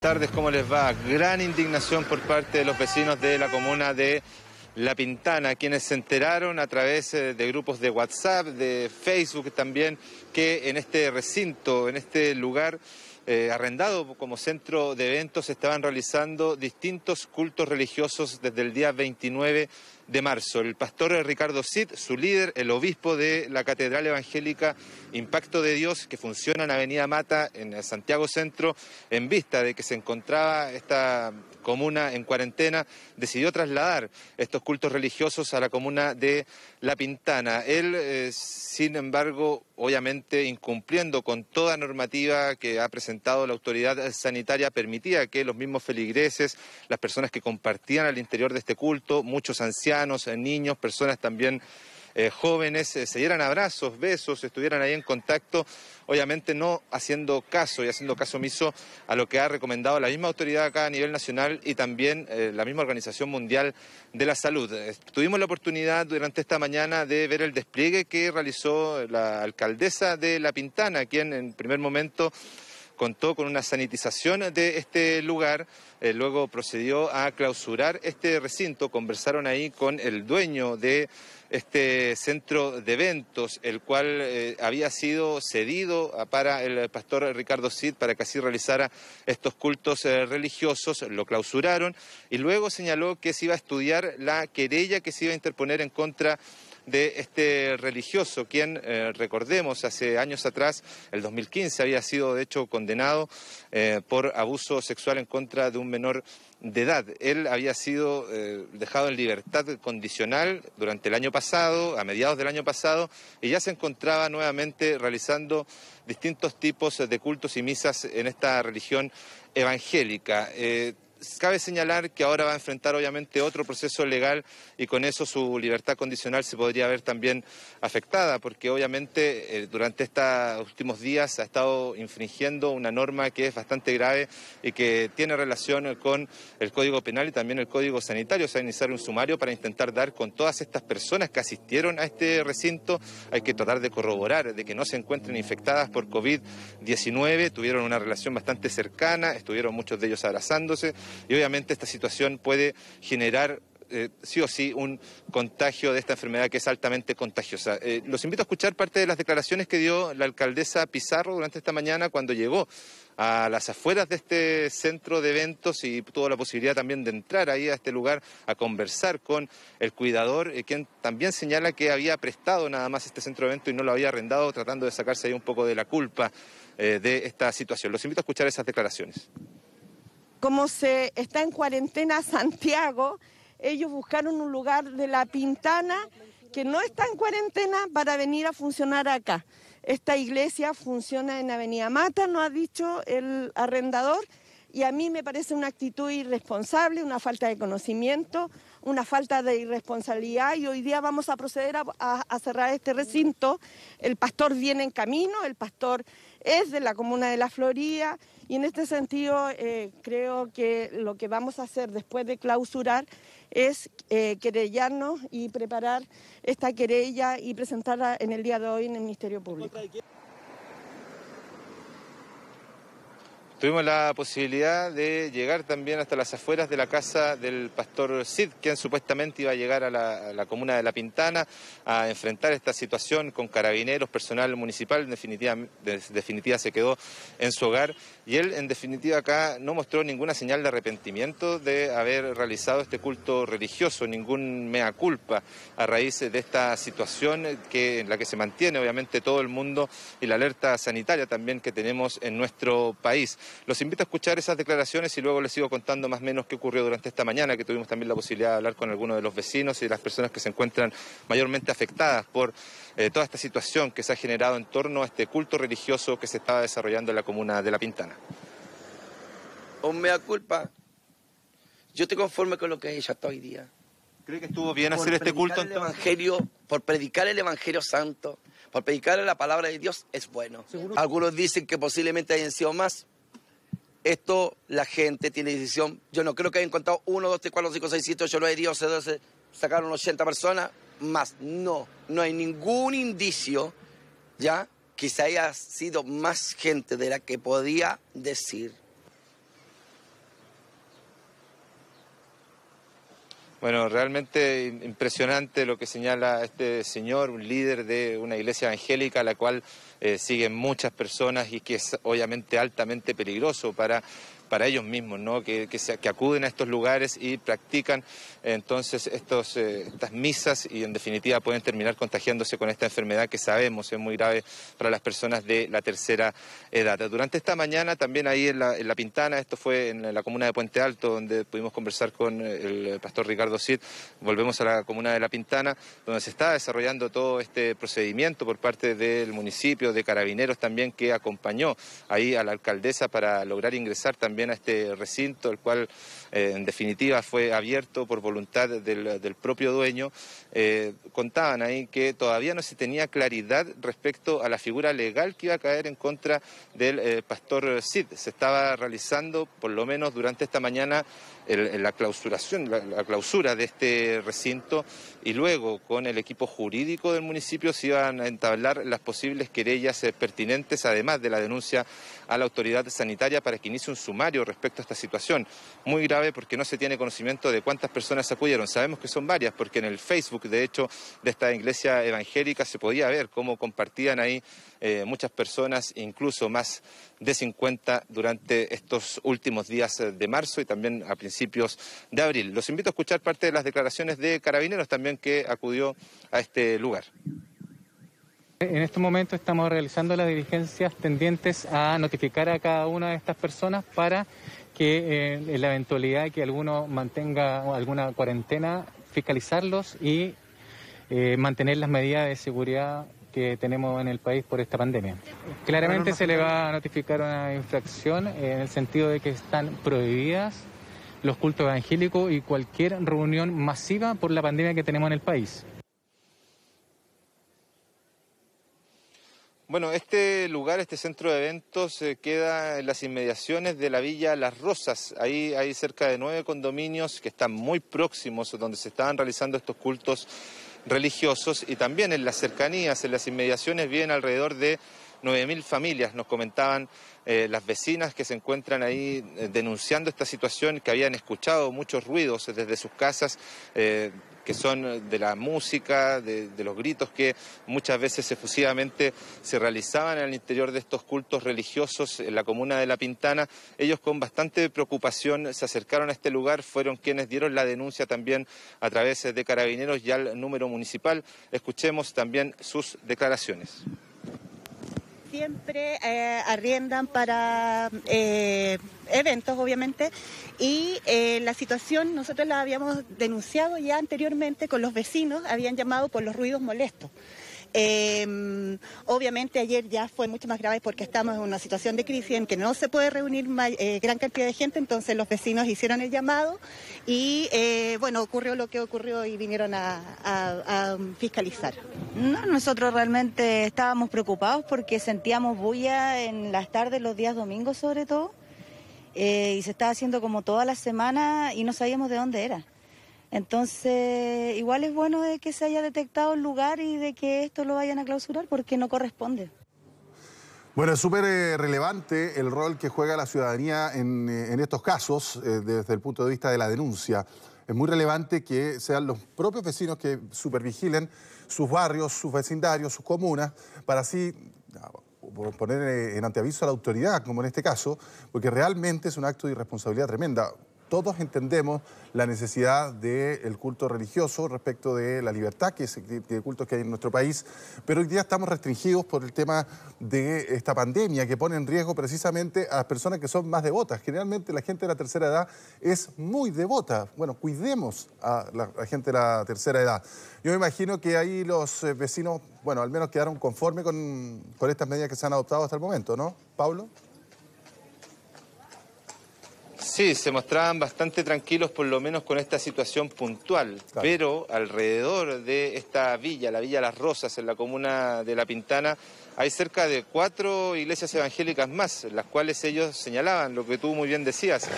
tardes, ¿cómo les va? Gran indignación por parte de los vecinos de la comuna de La Pintana, quienes se enteraron a través eh, de grupos de WhatsApp, de Facebook también, que en este recinto, en este lugar eh, arrendado como centro de eventos, estaban realizando distintos cultos religiosos desde el día 29 de marzo. El pastor Ricardo Cid, su líder, el obispo de la Catedral Evangélica Impacto de Dios, que funciona en Avenida Mata, en Santiago Centro, en vista de que se encontraba esta comuna en cuarentena, decidió trasladar estos cultos religiosos a la comuna de La Pintana. Él, eh, sin embargo, obviamente incumpliendo con toda normativa que ha presentado la autoridad sanitaria, permitía que los mismos feligreses, las personas que compartían al interior de este culto, muchos ancianos, eh, niños, personas también eh, jóvenes eh, se dieran abrazos, besos, estuvieran ahí en contacto, obviamente no haciendo caso y haciendo caso omiso a lo que ha recomendado la misma autoridad acá a nivel nacional y también la misma Organización Mundial de la Salud. tuvimos la oportunidad durante esta mañana de ver el despliegue que realizó la alcaldesa de La Pintana, quien en primer momento contó con una sanitización de este lugar, eh, luego procedió a clausurar este recinto, conversaron ahí con el dueño de este centro de eventos, el cual eh, había sido cedido ah, para el pastor Ricardo Cid para que así realizara estos cultos eh, religiosos, lo clausuraron y luego señaló que se iba a estudiar la querella que se iba a interponer en contra de este religioso, quien, eh, recordemos, hace años atrás, el 2015, había sido de hecho condenado eh, por abuso sexual en contra de un menor de edad. Él había sido eh, dejado en libertad condicional durante el año pasado, a mediados del año pasado, y ya se encontraba nuevamente realizando distintos tipos de cultos y misas en esta religión evangélica. Cabe señalar que ahora va a enfrentar obviamente otro proceso legal y con eso su libertad condicional se podría ver también afectada, porque obviamente eh, durante estos últimos días ha estado infringiendo una norma que es bastante grave y que tiene relación con el Código Penal y también el Código Sanitario. O ha iniciar un sumario para intentar dar con todas estas personas que asistieron a este recinto. Hay que tratar de corroborar de que no se encuentren infectadas por COVID-19, tuvieron una relación bastante cercana, estuvieron muchos de ellos abrazándose y obviamente esta situación puede generar eh, sí o sí un contagio de esta enfermedad que es altamente contagiosa. Eh, los invito a escuchar parte de las declaraciones que dio la alcaldesa Pizarro durante esta mañana cuando llegó a las afueras de este centro de eventos y tuvo la posibilidad también de entrar ahí a este lugar a conversar con el cuidador, eh, quien también señala que había prestado nada más este centro de eventos y no lo había arrendado, tratando de sacarse ahí un poco de la culpa de esta situación. Los invito a escuchar esas declaraciones como se está en cuarentena Santiago, ellos buscaron un lugar de la Pintana que no está en cuarentena para venir a funcionar acá. Esta iglesia funciona en Avenida Mata, nos ha dicho el arrendador, y a mí me parece una actitud irresponsable, una falta de conocimiento, una falta de irresponsabilidad y hoy día vamos a proceder a, cerrar este recinto. El pastor viene en camino, el pastor es de la comuna de La Florida, y en este sentido, eh, creo que lo que vamos a hacer después de clausurar es eh, querellarnos y preparar esta querella y presentarla en el día de hoy en el Ministerio Público. Tuvimos la posibilidad de llegar también hasta las afueras de la casa del pastor Sid, quien supuestamente iba a llegar a la, comuna de La Pintana a enfrentar esta situación con carabineros, personal municipal, en definitiva, se quedó en su hogar y él en definitiva acá no mostró ninguna señal de arrepentimiento de haber realizado este culto religioso, ningún mea culpa a raíz de esta situación que, en la que se mantiene obviamente todo el mundo y la alerta sanitaria también que tenemos en nuestro país. Los invito a escuchar esas declaraciones y luego les sigo contando más o menos qué ocurrió durante esta mañana, que tuvimos también la posibilidad de hablar con algunos de los vecinos y de las personas que se encuentran mayormente afectadas por eh, toda esta situación que se ha generado en torno a este culto religioso que se estaba desarrollando en la comuna de La Pintana. O mea culpa, yo te conforme con lo que he hecho hasta hoy día. ¿Cree que estuvo bien hacer este culto Evangelio, por predicar el Evangelio Santo, por predicar la palabra de Dios, es bueno. Algunos dicen que posiblemente hayan sido más, esto la gente tiene decisión. Yo no creo que hayan contado 1, 2, 3, 4, 5, 6, 7, 8, 9, 10, 11, 12. Sacaron 80 personas más. No, no hay ningún indicio, ¿ya? Que se haya sido más gente de la que podía decir. Bueno, realmente impresionante lo que señala este señor, un líder de una iglesia evangélica, la cual eh, siguen muchas personas y que es obviamente altamente peligroso para para ellos mismos, ¿no? que, que, acuden a estos lugares y practican eh, entonces estos, eh, estas misas y en definitiva pueden terminar contagiándose con esta enfermedad que sabemos es muy grave para las personas de la tercera edad. Durante esta mañana también ahí en la, la Pintana, esto fue en la comuna de Puente Alto donde pudimos conversar con el pastor Ricardo Cid, volvemos a la comuna de la Pintana donde se está desarrollando todo este procedimiento por parte del municipio de carabineros también que acompañó ahí a la alcaldesa para lograr ingresar también a este recinto, el cual eh, en definitiva fue abierto por voluntad del, propio dueño. Eh, contaban ahí que todavía no se tenía claridad respecto a la figura legal que iba a caer en contra del eh, pastor Cid. Se estaba realizando, por lo menos durante esta mañana, la, clausuración, la clausura de este recinto y luego con el equipo jurídico del municipio se iban a entablar las posibles querellas ellas eh, pertinentes, además de la denuncia a la autoridad sanitaria para que inicie un sumario respecto a esta situación. Muy grave porque no se tiene conocimiento de cuántas personas acudieron. Sabemos que son varias porque en el Facebook, de hecho, de esta iglesia evangélica se podía ver cómo compartían ahí eh, muchas personas, incluso más de 50 durante estos últimos días eh, de marzo y también a principios de abril. Los invito a escuchar parte de las declaraciones de carabineros también que acudió a este lugar. En este momento estamos realizando las diligencias tendientes a notificar a cada una de estas personas para que eh, en la eventualidad de que alguno mantenga alguna cuarentena, fiscalizarlos y eh, mantener las medidas de seguridad que tenemos en el país por esta pandemia. Claramente se le va a notificar una infracción en el sentido de que están prohibidas los cultos evangélicos y cualquier reunión masiva por la pandemia que tenemos en el país. Bueno, este lugar, este centro de eventos, se eh, queda en las inmediaciones de la villa Las Rosas. Ahí hay cerca de nueve condominios que están muy próximos, donde se estaban realizando estos cultos religiosos y también en las cercanías, en las inmediaciones, vienen alrededor de 9.000 familias, nos comentaban eh, las vecinas que se encuentran ahí eh, denunciando esta situación, que habían escuchado muchos ruidos desde sus casas. Eh, que son de la música, de, los gritos que muchas veces efusivamente se realizaban en el interior de estos cultos religiosos en la comuna de La Pintana. Ellos con bastante preocupación se acercaron a este lugar, fueron quienes dieron la denuncia también a través de carabineros y al número municipal. Escuchemos también sus declaraciones siempre eh, arriendan para eh, eventos, obviamente, y eh, la situación nosotros la habíamos denunciado ya anteriormente con los vecinos, habían llamado por los ruidos molestos. Em, obviamente ayer ya fue mucho más grave porque estamos en una situación de crisis en que no se puede reunir eh, gran cantidad de gente, entonces los vecinos hicieron el llamado y eh, bueno, ocurrió lo que ocurrió y vinieron a, fiscalizar. No, nosotros realmente estábamos preocupados porque sentíamos bulla en las tardes, los días domingos sobre todo. Eh, y se estaba haciendo como toda la semana y no sabíamos de dónde era. Entonces, igual es bueno de que se haya detectado el lugar y de que esto lo vayan a clausurar porque no corresponde. Bueno, es súper eh, relevante el rol que juega la ciudadanía en, eh, estos casos eh, desde el punto de vista de la denuncia. Es muy relevante que sean los propios vecinos que supervigilen sus barrios, sus vecindarios, sus comunas, para así ah, poner en anteaviso a la autoridad, como en este caso, porque realmente es un acto de irresponsabilidad tremenda todos entendemos la necesidad del culto religioso respecto de la libertad que de cultos que hay en nuestro país, pero hoy día estamos restringidos por el tema de esta pandemia que pone en riesgo precisamente a las personas que son más devotas. Generalmente la gente de la tercera edad es muy devota. Bueno, cuidemos a la, gente de la tercera edad. Yo me imagino que ahí los eh, vecinos, bueno, al menos quedaron conformes con, con estas medidas que se han adoptado hasta el momento, ¿no, Pablo? Sí, se mostraban bastante tranquilos, por lo menos con esta situación puntual. Pero alrededor de esta villa, la Villa Las Rosas, en la comuna de La Pintana, hay cerca de cuatro iglesias evangélicas más, las cuales ellos señalaban, lo que tú muy bien decías,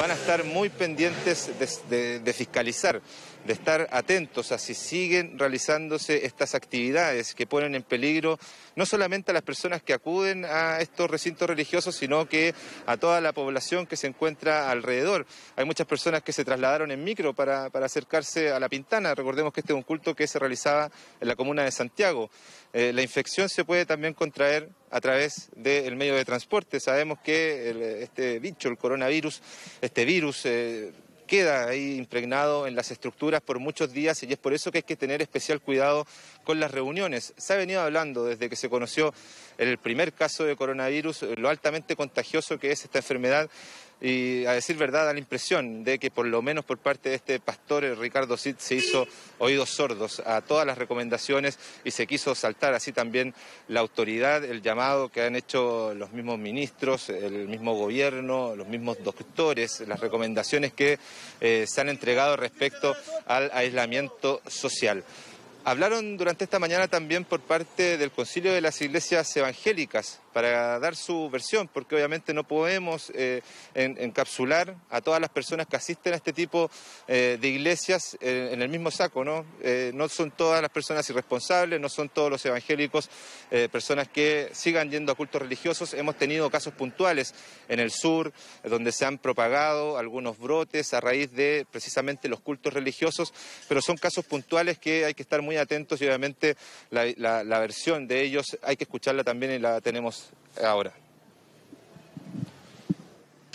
van a estar muy pendientes de, fiscalizar, de estar atentos a si siguen realizándose estas actividades que ponen en peligro no solamente a las personas que acuden a estos recintos religiosos, sino que a toda la población que se encuentra alrededor. Hay muchas personas que se trasladaron en micro para, para acercarse a la Pintana. Recordemos que este es un culto que se realizaba en la comuna de Santiago. Eh, la infección se puede también contraer a través del medio de transporte. Sabemos que este bicho, el coronavirus, este virus... Eh, queda ahí impregnado en las estructuras por muchos días y es por eso que hay que tener especial cuidado con las reuniones. Se ha venido hablando desde que se conoció el primer caso de coronavirus, lo altamente contagioso que es esta enfermedad y a decir verdad da la impresión de que por lo menos por parte de este pastor Ricardo Cid se hizo oídos sordos a todas las recomendaciones y se quiso saltar así también la autoridad, el llamado que han hecho los mismos ministros, el mismo gobierno, los mismos doctores, las recomendaciones que eh, se han entregado respecto al aislamiento social. Hablaron durante esta mañana también por parte del Concilio de las Iglesias Evangélicas para dar su versión, porque obviamente no podemos eh, encapsular a todas las personas que asisten a este tipo eh, de iglesias eh, en, el mismo saco, ¿no? no son todas las personas irresponsables, no son todos los evangélicos personas que sigan yendo a cultos religiosos. Hemos tenido casos puntuales en el sur, donde se han propagado algunos brotes a raíz de precisamente los cultos religiosos, pero son casos puntuales que hay que estar muy atentos y obviamente la versión de ellos hay que escucharla también y la tenemos ahora.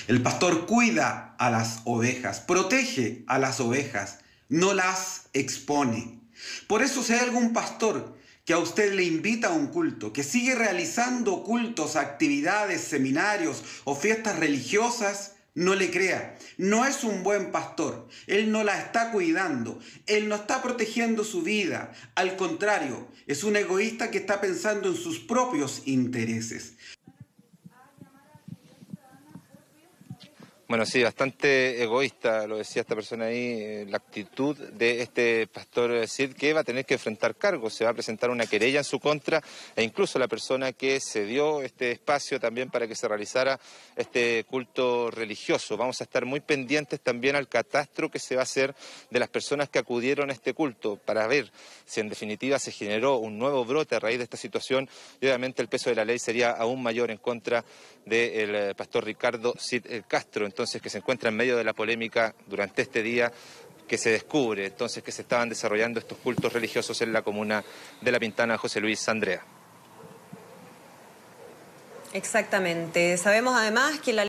El pastor cuida a las ovejas, protege a las ovejas, no las expone. Por eso si hay algún pastor que a usted le invita a un culto, que sigue realizando cultos, actividades, seminarios o fiestas religiosas, no le crea. No es un buen pastor. Él no la está cuidando. Él no está protegiendo su vida. Al contrario, es un egoísta que está pensando en sus propios intereses. Bueno, sí, bastante egoísta, lo decía esta persona ahí, eh, la actitud de este pastor Cid, que va a tener que enfrentar cargos, se va a presentar una querella en su contra, e incluso la persona que cedió este espacio también para que se realizara este culto religioso. Vamos a estar muy pendientes también al catastro que se va a hacer de las personas que acudieron a este culto, para ver si en definitiva se generó un nuevo brote a raíz de esta situación, y obviamente el peso de la ley sería aún mayor en contra del eh, pastor Ricardo Cid eh, Castro entonces que se encuentra en medio de la polémica durante este día que se descubre entonces que se estaban desarrollando estos cultos religiosos en la comuna de La Pintana José Luis Andrea. Exactamente. Sabemos además que la